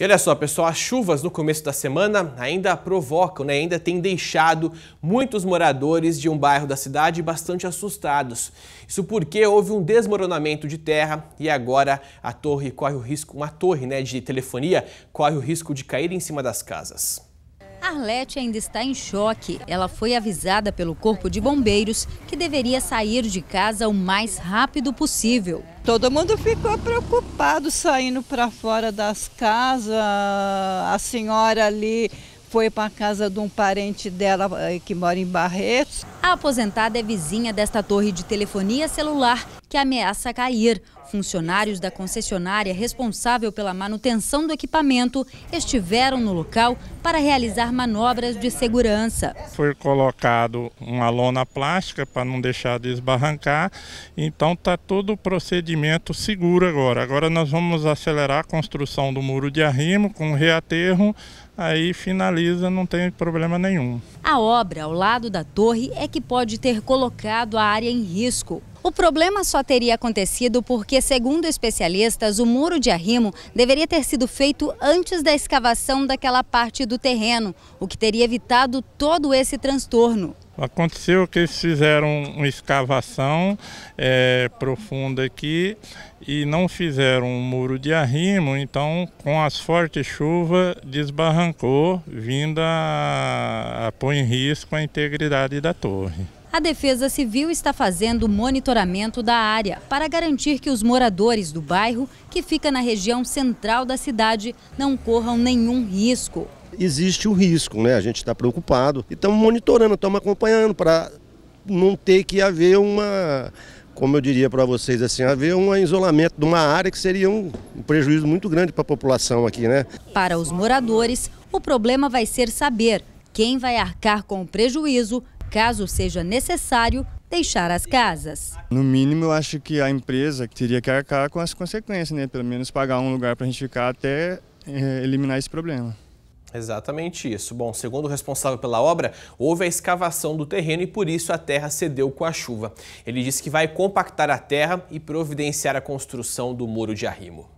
E olha só, pessoal, as chuvas no começo da semana ainda provocam, né, ainda tem deixado muitos moradores de um bairro da cidade bastante assustados. Isso porque houve um desmoronamento de terra e agora a torre corre o risco, uma torre né, de telefonia corre o risco de cair em cima das casas. Arlete ainda está em choque. Ela foi avisada pelo Corpo de Bombeiros que deveria sair de casa o mais rápido possível todo mundo ficou preocupado saindo para fora das casas. A senhora ali foi para a casa de um parente dela eh, que mora em Barretos. A aposentada é vizinha desta torre de telefonia celular que ameaça cair. Funcionários da concessionária responsável pela manutenção do equipamento estiveram no local para realizar manobras de segurança. Foi colocado uma lona plástica para não deixar desbarrancar, então está todo o procedimento seguro agora. Agora nós vamos acelerar a construção do muro de arrimo com reaterro, aí finaliza, não tem problema nenhum. A obra ao lado da torre é que pode ter colocado a área em risco. O problema só teria acontecido porque, segundo especialistas, o muro de arrimo deveria ter sido feito antes da escavação daquela parte do terreno, o que teria evitado todo esse transtorno. Aconteceu que eles fizeram uma escavação é, profunda aqui e não fizeram um muro de arrimo, então com as fortes chuvas desbarrancou, vindo a, a pôr em risco a integridade da torre. A Defesa Civil está fazendo monitoramento da área para garantir que os moradores do bairro, que fica na região central da cidade, não corram nenhum risco. Existe o um risco, né? A gente está preocupado e estamos monitorando, estamos acompanhando para não ter que haver uma, como eu diria para vocês, assim, haver um isolamento de uma área que seria um prejuízo muito grande para a população aqui, né? Para os moradores, o problema vai ser saber quem vai arcar com o prejuízo caso seja necessário deixar as casas. No mínimo, eu acho que a empresa teria que arcar com as consequências, né? Pelo menos pagar um lugar para a gente ficar até é, eliminar esse problema. Exatamente isso. Bom, segundo o responsável pela obra, houve a escavação do terreno e por isso a terra cedeu com a chuva. Ele disse que vai compactar a terra e providenciar a construção do muro de arrimo.